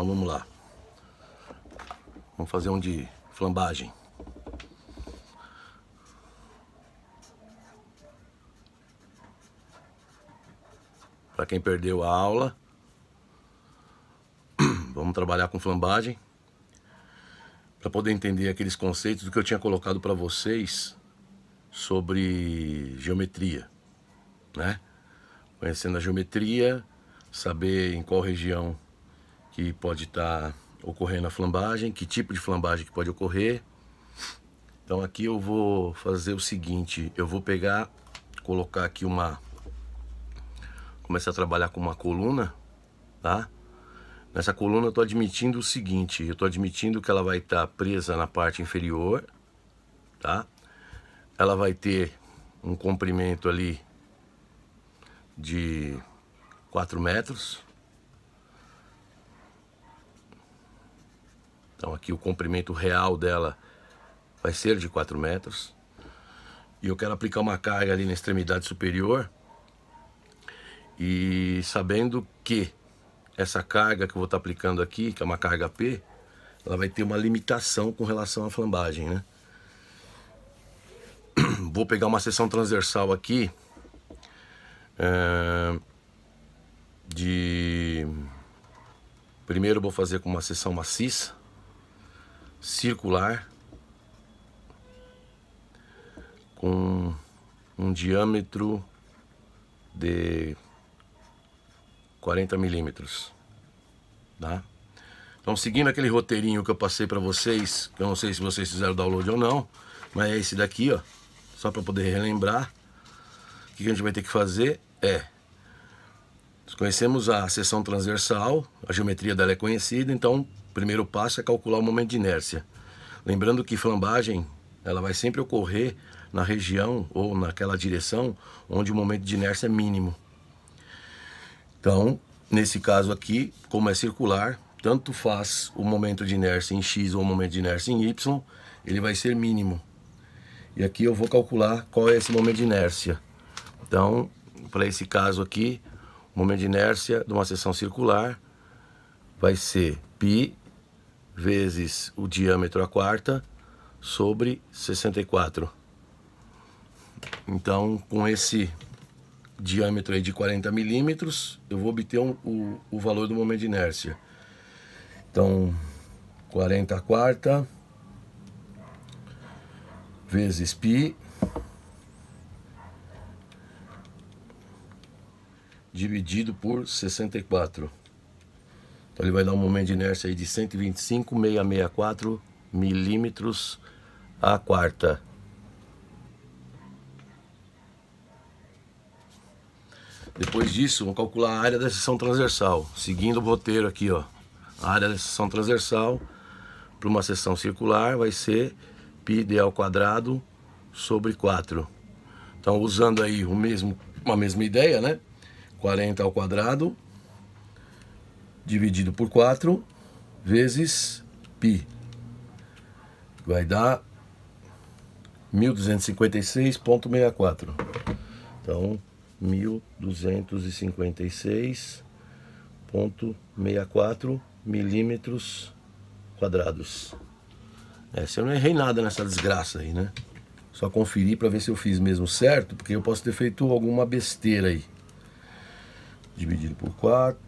Então vamos lá. Vamos fazer um de flambagem. Para quem perdeu a aula, vamos trabalhar com flambagem para poder entender aqueles conceitos do que eu tinha colocado para vocês sobre geometria, né? Conhecendo a geometria, saber em qual região que pode estar tá ocorrendo a flambagem, que tipo de flambagem que pode ocorrer. Então aqui eu vou fazer o seguinte, eu vou pegar, colocar aqui uma, começar a trabalhar com uma coluna, tá? Nessa coluna eu estou admitindo o seguinte, eu estou admitindo que ela vai estar tá presa na parte inferior, tá? Ela vai ter um comprimento ali de 4 metros, Então aqui o comprimento real dela vai ser de 4 metros. E eu quero aplicar uma carga ali na extremidade superior. E sabendo que essa carga que eu vou estar tá aplicando aqui, que é uma carga P, ela vai ter uma limitação com relação à flambagem, né? Vou pegar uma seção transversal aqui é, de primeiro vou fazer com uma seção maciça circular com um diâmetro de 40 milímetros, tá? Então, seguindo aquele roteirinho que eu passei para vocês, que eu não sei se vocês fizeram download ou não, mas é esse daqui, ó, só para poder relembrar, o que a gente vai ter que fazer é nós conhecemos a seção transversal, a geometria dela é conhecida, então o primeiro passo é calcular o momento de inércia. Lembrando que flambagem ela vai sempre ocorrer na região ou naquela direção onde o momento de inércia é mínimo. Então, nesse caso aqui, como é circular, tanto faz o momento de inércia em x ou o momento de inércia em y, ele vai ser mínimo. E aqui eu vou calcular qual é esse momento de inércia. Então, para esse caso aqui, o momento de inércia de uma seção circular vai ser π vezes o diâmetro à quarta sobre 64. Então, com esse diâmetro aí de 40 milímetros, eu vou obter um, o, o valor do momento de inércia. Então, 40 à quarta vezes π dividido por 64. Então ele vai dar um momento de inércia aí de 125, 664 milímetros a quarta. Depois disso, vamos calcular a área da seção transversal, seguindo o roteiro aqui, ó. A área da seção transversal para uma seção circular vai ser πd ao quadrado sobre 4. Então, usando aí o mesmo, uma mesma ideia, né? 40 ao quadrado dividido por 4 vezes π. Vai dar 1256.64. Então, 1256.64 milímetros quadrados. É, se eu não errei nada nessa desgraça aí, né? Só conferir para ver se eu fiz mesmo certo, porque eu posso ter feito alguma besteira aí. Dividido por 4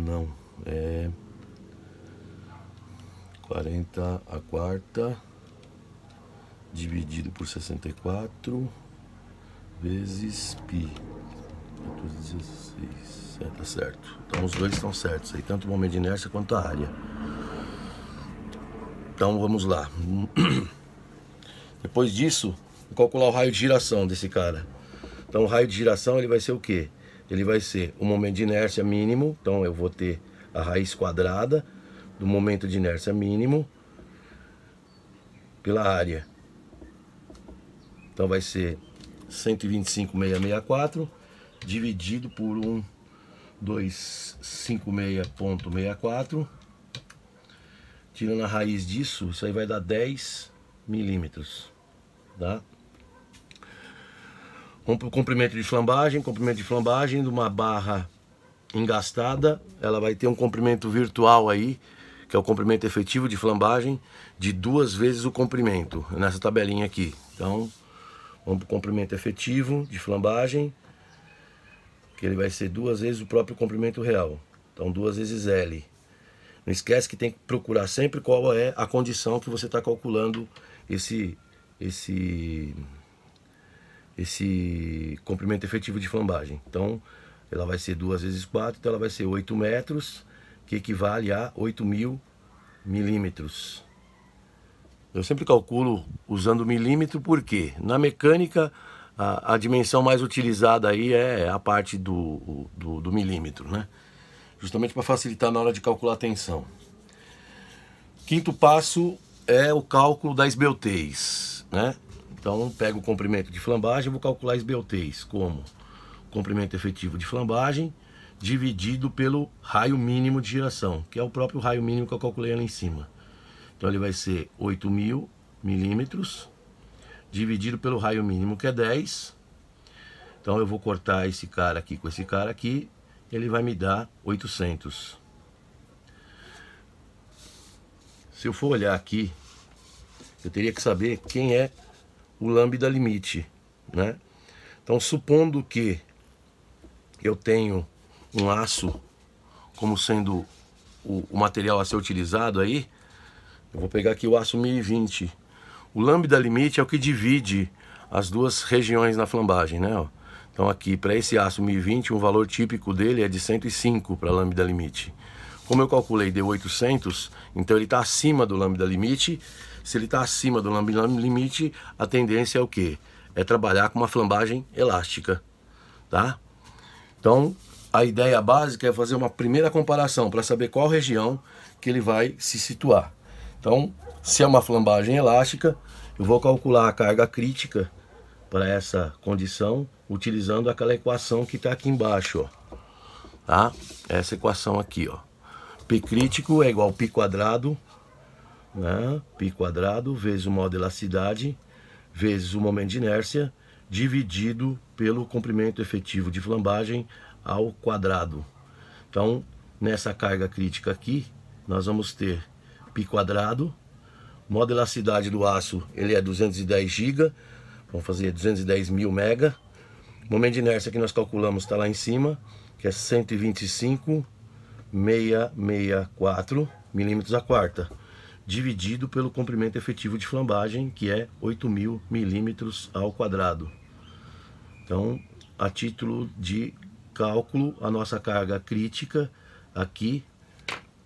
não. É 40 a quarta dividido por 64 vezes pi. 16. É, tá certo. Então os dois estão certos aí, tanto o momento de inércia quanto a área. Então vamos lá. Depois disso, vou calcular o raio de giração desse cara. Então o raio de giração ele vai ser o quê? ele vai ser o momento de inércia mínimo, então eu vou ter a raiz quadrada do momento de inércia mínimo pela área. Então vai ser 125,664 dividido por 1256,64. Tirando a raiz disso, isso aí vai dar 10 milímetros, tá? um comprimento de flambagem, comprimento de flambagem de uma barra engastada, ela vai ter um comprimento virtual aí, que é o comprimento efetivo de flambagem, de duas vezes o comprimento, nessa tabelinha aqui. Então, vamos para o comprimento efetivo de flambagem, que ele vai ser duas vezes o próprio comprimento real. Então, duas vezes L. Não esquece que tem que procurar sempre qual é a condição que você está calculando esse, esse esse comprimento efetivo de flambagem. Então, ela vai ser 2 vezes 4, então ela vai ser 8 metros, que equivale a 8 mil milímetros. Eu sempre calculo usando milímetro porque na mecânica a, a dimensão mais utilizada aí é a parte do, do, do milímetro, né? Justamente para facilitar na hora de calcular a tensão. Quinto passo é o cálculo da esbeltez, né? Então, pego o comprimento de flambagem, e vou calcular esbeltez como comprimento efetivo de flambagem dividido pelo raio mínimo de giração, que é o próprio raio mínimo que eu calculei lá em cima. Então ele vai ser 8.000 milímetros dividido pelo raio mínimo que é 10. Então eu vou cortar esse cara aqui com esse cara aqui, ele vai me dar 800. Se eu for olhar aqui, eu teria que saber quem é o lambda limite. Né? Então, supondo que eu tenho um aço como sendo o, o, material a ser utilizado aí, eu vou pegar aqui o aço 1020. O lambda limite é o que divide as duas regiões na flambagem, né? Então aqui, para esse aço 1020, um valor típico dele é de 105 para lambda limite. Como eu calculei, deu 800, então ele está acima do lambda limite. Se ele está acima do lambda limite, a tendência é o quê? É trabalhar com uma flambagem elástica, tá? Então, a ideia básica é fazer uma primeira comparação para saber qual região que ele vai se situar. Então, se é uma flambagem elástica, eu vou calcular a carga crítica para essa condição utilizando aquela equação que está aqui embaixo, ó. Tá? Essa equação aqui, ó. Pi crítico é igual pi quadrado, né? pi quadrado vezes o modo de elasticidade vezes o momento de inércia dividido pelo comprimento efetivo de flambagem ao quadrado. Então, nessa carga crítica aqui, nós vamos ter π quadrado, modo elasticidade do aço, ele é 210 GB, vamos fazer 210 mil mega. Momento de inércia que nós calculamos está lá em cima, que é 125 664 milímetros a quarta, dividido pelo comprimento efetivo de flambagem, que é 8.000 milímetros ao quadrado. Então, a título de cálculo, a nossa carga crítica aqui,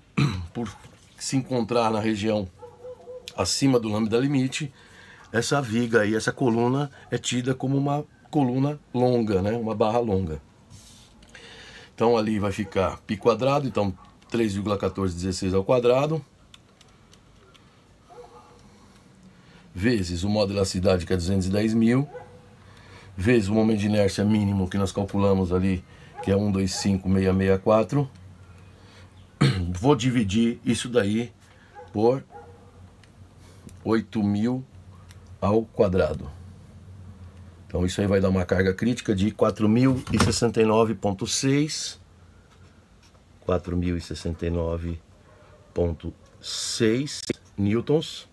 por se encontrar na região acima do lambda limite, essa viga e essa coluna é tida como uma coluna longa, né? uma barra longa. Então ali vai ficar π quadrado, então 3,1416 ao quadrado. Vezes o modo de elasticidade que é 210 mil. Vezes o momento de inércia mínimo que nós calculamos ali, que é 125664. Vou dividir isso daí por 8 mil ao quadrado. Então isso aí vai dar uma carga crítica de 4069.6 4069.6 newtons,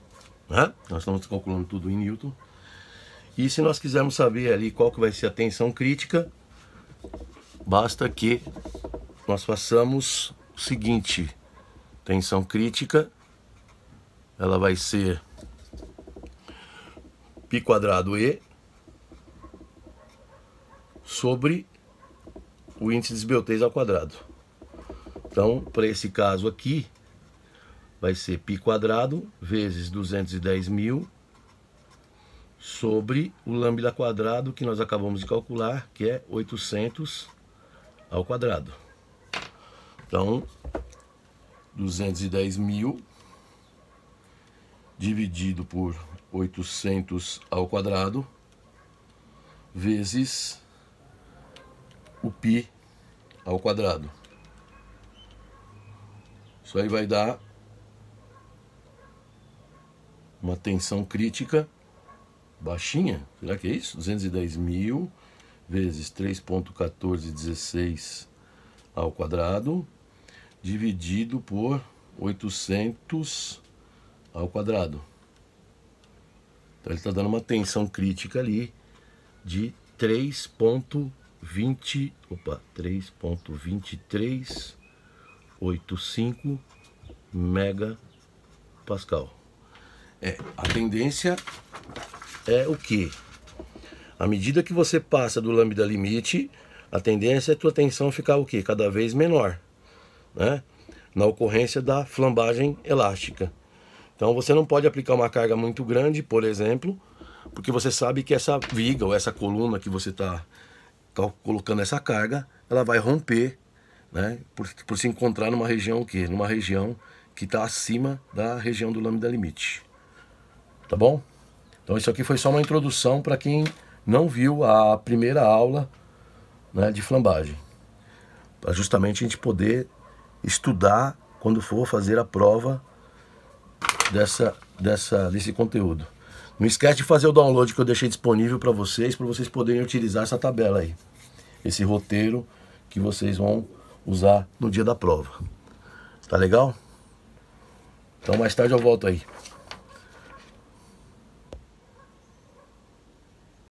né? Nós estamos calculando tudo em newton. E se nós quisermos saber ali qual que vai ser a tensão crítica, basta que nós façamos o seguinte: tensão crítica ela vai ser π quadrado e sobre o índice de esbeltez ao quadrado. Então, para esse caso aqui, vai ser π quadrado vezes 210 mil sobre o lambda quadrado que nós acabamos de calcular, que é 800 ao quadrado. Então, 210 mil dividido por 800 ao quadrado vezes o π ao quadrado. Isso aí vai dar uma tensão crítica baixinha. Será que é isso? 210 mil vezes 3.1416 ao quadrado dividido por 800 ao quadrado. Então ele está dando uma tensão crítica ali de 3.1416 20, opa, 3.2385 mega Pascal. É, a tendência é o que? À medida que você passa do lambda limite, a tendência é a tua tensão ficar o que? Cada vez menor, né? Na ocorrência da flambagem elástica. Então você não pode aplicar uma carga muito grande, por exemplo, porque você sabe que essa viga ou essa coluna que você está então, colocando essa carga, ela vai romper, né, por, por se encontrar numa região que, numa região que está acima da região do lambda limite. Tá bom? Então isso aqui foi só uma introdução para quem não viu a primeira aula né, de flambagem, para justamente a gente poder estudar quando for fazer a prova dessa, dessa, desse conteúdo. Não esquece de fazer o download que eu deixei disponível para vocês, para vocês poderem utilizar essa tabela aí. Esse roteiro que vocês vão usar no dia da prova. Tá legal? Então mais tarde eu volto aí.